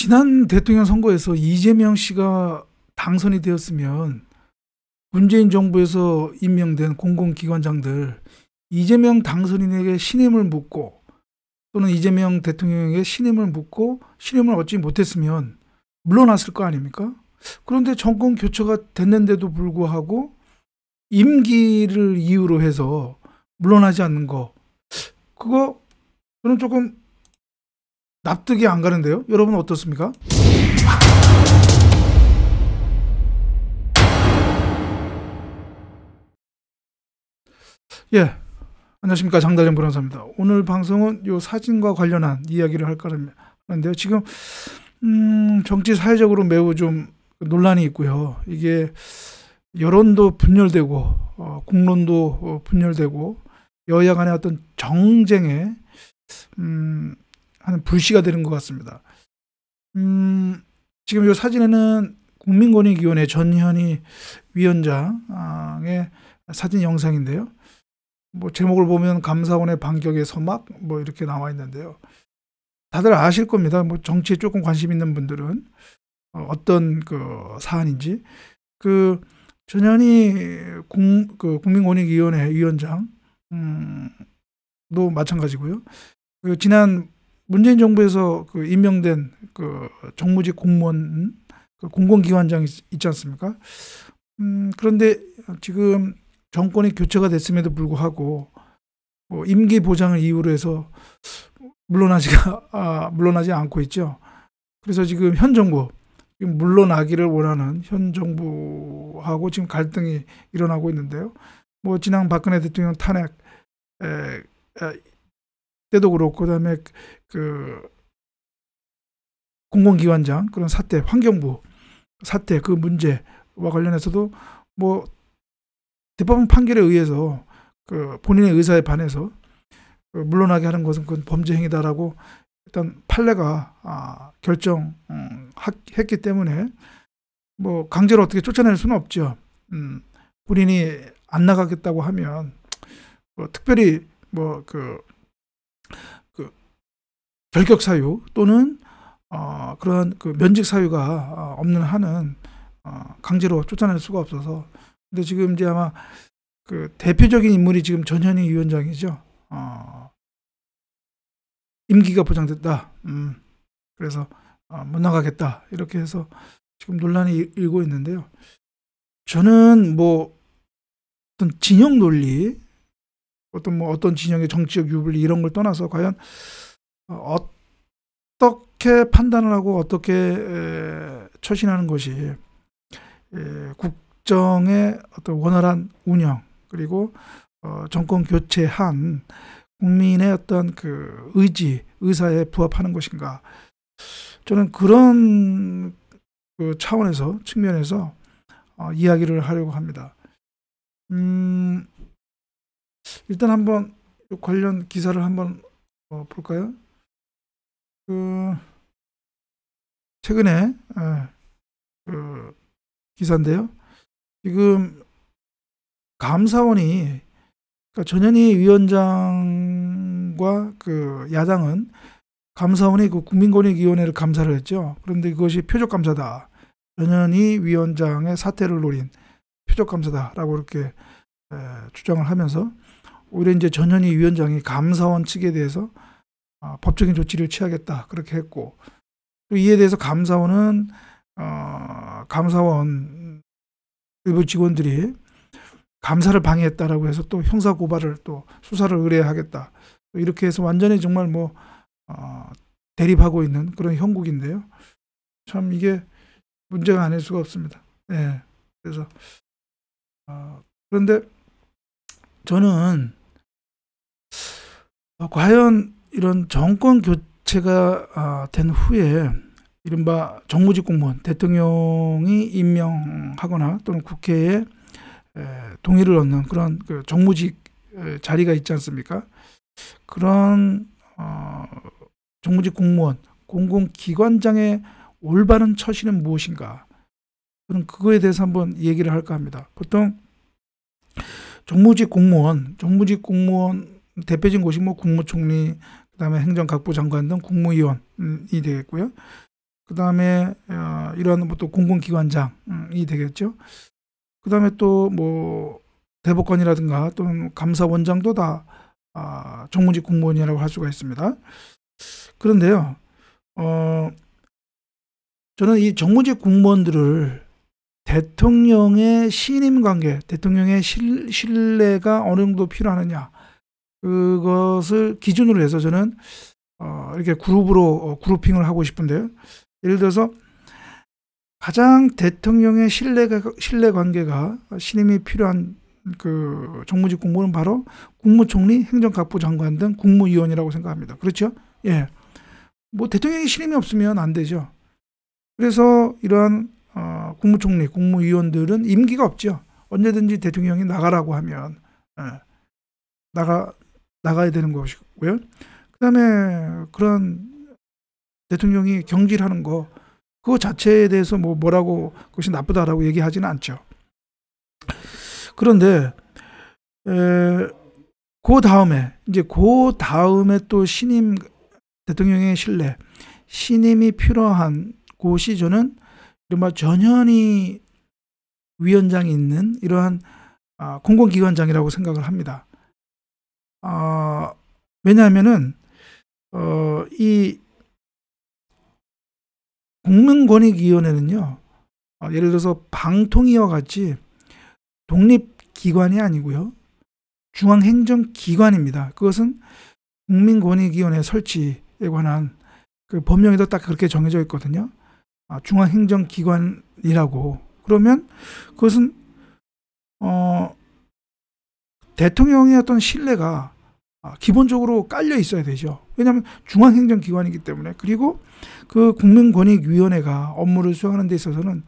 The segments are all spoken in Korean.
지난 대통령 선거에서 이재명 씨가 당선이 되었으면 문재인 정부에서 임명된 공공기관장들 이재명 당선인에게 신임을 묻고 또는 이재명 대통령에게 신임을 묻고 신임을 얻지 못했으면 물러났을 거 아닙니까? 그런데 정권 교체가 됐는데도 불구하고 임기를 이유로 해서 물러나지 않는 거 그거 저는 조금 납득이 안 가는데요. 여러분 어떻습니까? 예, 안녕하십니까 장달영 변호사입니다. 오늘 방송은 요 사진과 관련한 이야기를 할까 하는데요. 지금 음, 정치 사회적으로 매우 좀 논란이 있고요. 이게 여론도 분열되고 어, 공론도 어, 분열되고 여야 간의 어떤 정쟁에 음, 하는 불씨가 되는 것 같습니다. 음, 지금 이 사진에는 국민권익위원회 전현희 위원장의 사진 영상인데요. 뭐 제목을 보면 감사원의 반격의 서막 뭐 이렇게 나와 있는데요. 다들 아실 겁니다. 뭐 정치에 조금 관심 있는 분들은 어, 어떤 그 사안인지 그 전현희 그 국민권익위원회 위원장도 음, 마찬가지고요. 그 지난 문재인 정부에서 그 임명된 그 정무직 공무원 그 공공기관장 있지 않습니까? 음, 그런데 지금 정권이 교체가 됐음에도 불구하고 뭐 임기 보장을 이유로 해서 물러나지가 아, 물러나지 않고 있죠. 그래서 지금 현 정부 지금 물러나기를 원하는 현 정부하고 지금 갈등이 일어나고 있는데요. 뭐 지난 박근혜 대통령 탄핵 에, 에, 때도 그렇고 그다음에 그 공공기관장 그런 사태 환경부 사태 그 문제와 관련해서도 뭐 대법원 판결에 의해서 그 본인의 의사에 반해서 그 물러나게 하는 것은 그건 범죄 행위다라고 일단 판례가 아, 결정했기 음, 때문에 뭐 강제로 어떻게 쫓아낼 수는 없죠. 음, 본인이 안 나가겠다고 하면 뭐 특별히 뭐그 그 결격 사유 또는 어, 그런 그 면직 사유가 어, 없는 한은 어, 강제로 쫓아낼 수가 없어서 근데 지금 이제 아마 그 대표적인 인물이 지금 전현희 위원장이죠. 어, 임기가 보장됐다. 음, 그래서 어, 못 나가겠다 이렇게 해서 지금 논란이 일고 있는데요. 저는 뭐 어떤 진영 논리 어떤 뭐 어떤 진영의 정치적 유불리 이런 걸 떠나서 과연 어, 어떻게 판단을 하고 어떻게 처신하는 것이 국정의 어떤 원활한 운영 그리고 어, 정권 교체한 국민의 어떤 그 의지 의사에 부합하는 것인가 저는 그런 그 차원에서 측면에서 어, 이야기를 하려고 합니다. 음. 일단 한번 관련 기사를 한번 어, 볼까요? 그 최근에 예, 그 기사인데요. 지금 감사원이 그러니까 전현희 위원장과 그 야당은 감사원이 그 국민권익위원회를 감사를 했죠. 그런데 그것이 표적 감사다. 전현희 위원장의 사퇴를 노린 표적 감사다라고 이렇게 주장을 하면서 오히려 이제 전현희 위원장이 감사원 측에 대해서 어, 법적인 조치를 취하겠다 그렇게 했고 또 이에 대해서 감사원은 어, 감사원 일부 직원들이 감사를 방해했다라고 해서 또 형사 고발을 또 수사를 의뢰하겠다 이렇게 해서 완전히 정말 뭐 어, 대립하고 있는 그런 형국인데요. 참 이게 문제가 아닐 수가 없습니다. 예. 네. 그래서 어, 그런데 저는 어, 과연 이런 정권 교체가 아, 된 후에 이른바 정무직 공무원 대통령이 임명하거나 또는 국회에 동의를 얻는 그런 그 정무직 자리가 있지 않습니까? 그런 어, 정무직 공무원 공공기관장의 올바른 처신은 무엇인가? 저는 그거에 대해서 한번 얘기를 할까 합니다. 보통 정무직 공무원, 정무직 공무원 대표적인 곳이 뭐 국무총리, 그다음에 행정각부 장관 등 국무위원이 되겠고요. 그다음에 어, 이런 뭐또 공공기관장이 되겠죠. 그다음에 또 뭐 대법관이라든가 또는 감사원장도 다 아, 정무직 공무원이라고 할 수가 있습니다. 그런데요, 어, 저는 이 정무직 공무원들을 대통령의 신임 관계, 대통령의 신뢰가 어느 정도 필요하느냐, 그것을 기준으로 해서 저는 어, 이렇게 그룹으로 어, 그룹핑을 하고 싶은데요. 예를 들어서 가장 대통령의 신뢰 신뢰 관계가 신임이 필요한 그 정무직 공무는 바로 국무총리, 행정각부 장관 등 국무위원이라고 생각합니다. 그렇죠? 예. 뭐 대통령이 신임이 없으면 안 되죠. 그래서 이러한 어, 국무총리, 국무위원들은 임기가 없죠. 언제든지 대통령이 나가라고 하면 예. 나가 나가야 되는 것이고요. 그다음에 그런 대통령이 경질하는 거 그거 자체에 대해서 뭐 뭐라고 그것이 나쁘다라고 얘기하지는 않죠. 그런데 에, 그 다음에 이제 그 다음에 또 신임 대통령의 신뢰 신임이 필요한 곳이 저는 이른바 전현희 위원장이 있는 이러한 아, 공공기관장이라고 생각을 합니다. 어, 왜냐하면은 어, 이국민권익위원회는요 어, 예를 들어서 방통위와 같이 독립기관이 아니고요, 중앙행정기관입니다. 그것은 국민권익위원회 설치에 관한 그 법령에도 딱 그렇게 정해져 있거든요. 아, 중앙행정기관이라고. 그러면 그것은 어, 대통령의 어떤 신뢰가 아, 기본적으로 깔려 있어야 되죠. 왜냐하면 중앙행정기관이기 때문에 그리고 그 국민권익위원회가 업무를 수행하는 데 있어서는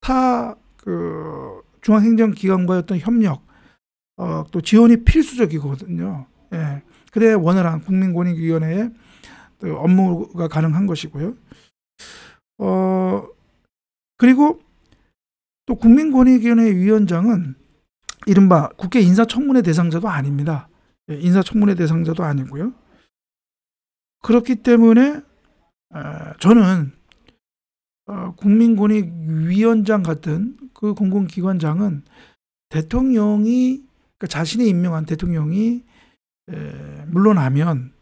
타 그 중앙행정기관과의 어떤 협력 어, 또 지원이 필수적이거든요. 예. 그래야 원활한 국민권익위원회의 업무가 가능한 것이고요. 어, 그리고 또 국민권익위원회 위원장은 이른바 국회 인사청문회 대상자도 아닙니다. 예, 인사청문회 대상자도 아니고요. 그렇기 때문에 아, 저는 어, 국민권익위원장 같은 그 공공기관장은 대통령이 그러니까 자신이 임명한 대통령이 물러나면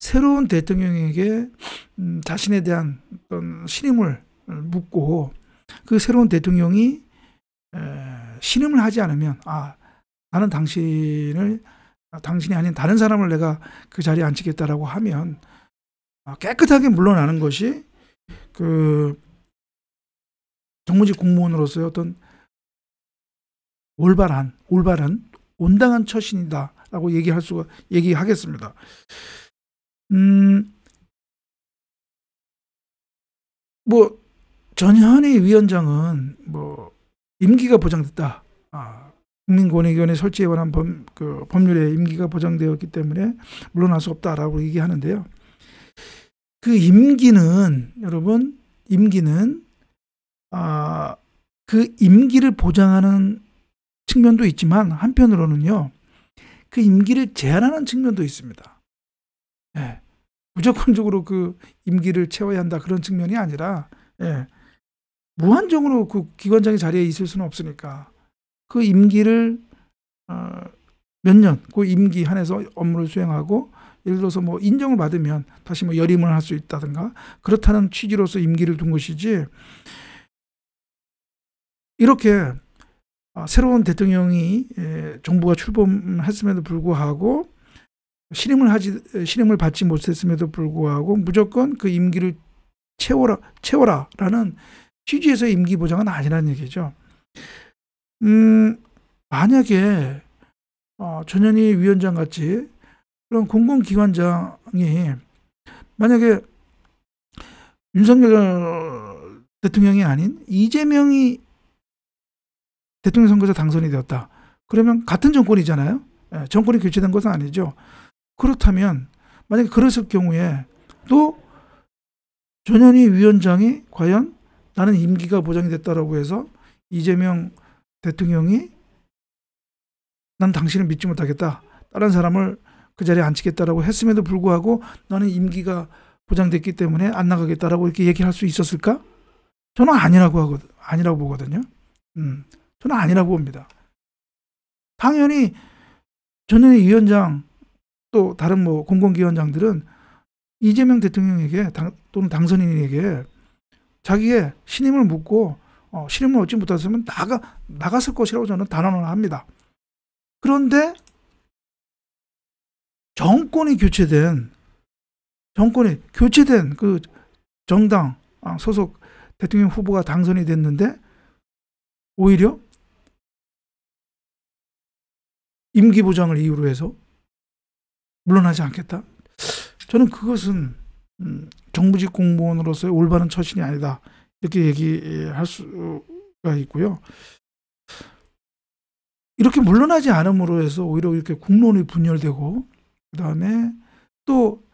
새로운 대통령에게 음, 자신에 대한 어떤 신임을 묻고 그 새로운 대통령이 신음을 하지 않으면 아 나는 당신을 당신이 아닌 다른 사람을 내가 그 자리에 앉히겠다라고 하면 아, 깨끗하게 물러나는 것이 그 정무직 공무원으로서의 어떤 올바른 올바른 온당한 처신이다라고 얘기할 수가 얘기하겠습니다. 음. 뭐 전현희 위원장은 뭐 임기가 보장됐다. 아, 국민권익위원회 설치에 관한 범, 그 법률에 임기가 보장되었기 때문에 물러날 수 없다라고 얘기하는데요. 그 임기는 여러분 임기는 아, 그 임기를 보장하는 측면도 있지만 한편으로는요 그 임기를 제한하는 측면도 있습니다. 예, 무조건적으로 그 임기를 채워야 한다 그런 측면이 아니라 예, 무한정으로 그 기관장의 자리에 있을 수는 없으니까 그 임기를 어, 몇 년, 그 임기 한해서 업무를 수행하고 예를 들어서 뭐 인정을 받으면 다시 뭐 열임을 할 수 있다든가 그렇다는 취지로서 임기를 둔 것이지 이렇게 어, 새로운 대통령이 예, 정부가 출범했음에도 불구하고 신임을 하지 신임을 받지 못했음에도 불구하고 무조건 그 임기를 채워라 채워라라는 취지에서 임기 보장은 아니라는 얘기죠. 음, 만약에 어, 전현희 위원장 같이 그런 공공기관장이 만약에 윤석열 대통령이 아닌 이재명이 대통령 선거에서 당선이 되었다. 그러면 같은 정권이잖아요. 예, 정권이 교체된 것은 아니죠. 그렇다면 만약에 그랬을 경우에 또 전현희 위원장이 과연 나는 임기가 보장이 됐다라고 해서 이재명 대통령이 난 당신을 믿지 못하겠다. 다른 사람을 그 자리에 앉히겠다라고 했음에도 불구하고 나는 임기가 보장됐기 때문에 안 나가겠다라고 이렇게 얘기를 할 수 있었을까? 저는 아니라고 하거든, 아니라고 보거든요. 음, 저는 아니라고 봅니다. 당연히 전현희 위원장 또 다른 뭐 공공기관장들은 이재명 대통령에게 당, 또는 당선인에게 자기의 신임을 묻고 어, 신임을 얻지 못했으면 나가 나갔을 것이라고 저는 단언을 합니다. 그런데 정권이 교체된 정권이 교체된 그 정당 아, 소속 대통령 후보가 당선이 됐는데 오히려 임기 보장을 이유로 해서 물러나지 않겠다. 저는 그것은 음, 정부직 공무원으로서의 올바른 처신이 아니다. 이렇게 얘기할 수가 있고요. 이렇게 물러나지 않음으로 해서 오히려 이렇게 국론이 분열되고 그다음에 또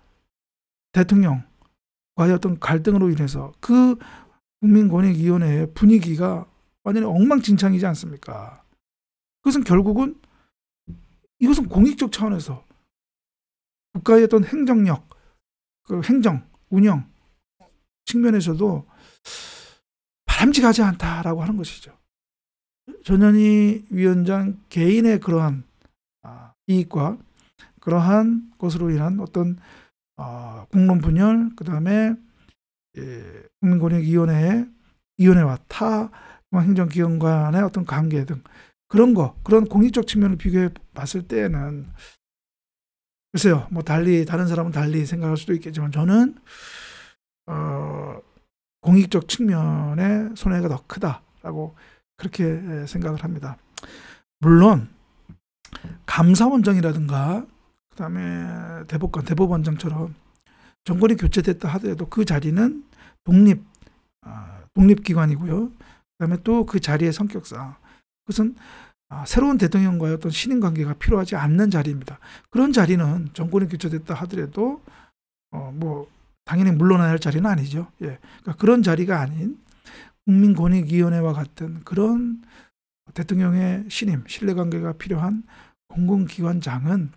대통령과의 어떤 갈등으로 인해서 그 국민권익위원회의 분위기가 완전히 엉망진창이지 않습니까? 그것은 결국은 이것은 공익적 차원에서 국가의 어떤 행정력, 그 행정, 운영 측면에서도 바람직하지 않다라고 하는 것이죠. 전현희 위원장 개인의 그러한 아, 이익과 그러한 것으로 인한 어떤 어, 공론 분열, 그 다음에 예, 국민권익위원회의 위원회와 타 뭐 행정기관 간의 어떤 관계 등 그런 거, 그런 공익적 측면을 비교해 봤을 때는 글쎄요, 뭐 달리 다른 사람은 달리 생각할 수도 있겠지만 저는 어, 공익적 측면의 손해가 더 크다라고 그렇게 예, 생각을 합니다. 물론 감사원장이라든가 그다음에 대법관, 대법원장처럼 정권이 교체됐다 하더라도 그 자리는 독립 어, 독립기관이고요. 그다음에 또 그 자리의 성격상 그것은 아, 새로운 대통령과의 어떤 신인 관계가 필요하지 않는 자리입니다. 그런 자리는 정권이 교체됐다 하더라도 어뭐 당연히 물러나야 할 자리는 아니죠. 예. 그러니까 그런 자리가 아닌 국민권익위원회와 같은 그런 대통령의 신임, 신뢰관계가 필요한 공공기관장은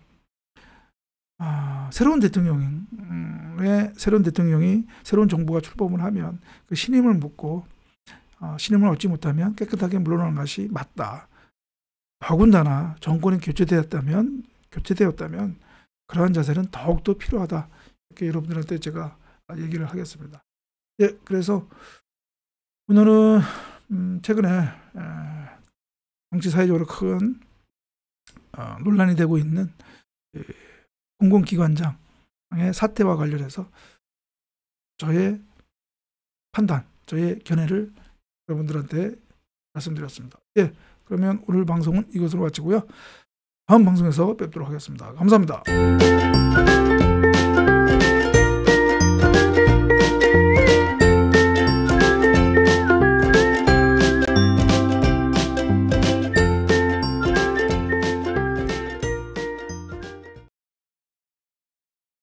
아, 새로운 대통령의 새로운 대통령이 새로운 정부가 출범을 하면 그 신임을 묻고 어, 신임을 얻지 못하면 깨끗하게 물러나는 것이 맞다. 더군다나 정권이 교체되었다면 교체되었다면 그러한 자세는 더욱더 필요하다. 이렇게 여러분들한테 제가 얘기를 하겠습니다. 예, 그래서 오늘은 음, 최근에 정치 사회적으로 큰 어, 논란이 되고 있는 예, 공공기관장의 사태와 관련해서 저의 판단, 저의 견해를 여러분들한테 말씀드렸습니다. 예, 그러면 오늘 방송은 이것으로 마치고요. 다음 방송에서 뵙도록 하겠습니다. 감사합니다.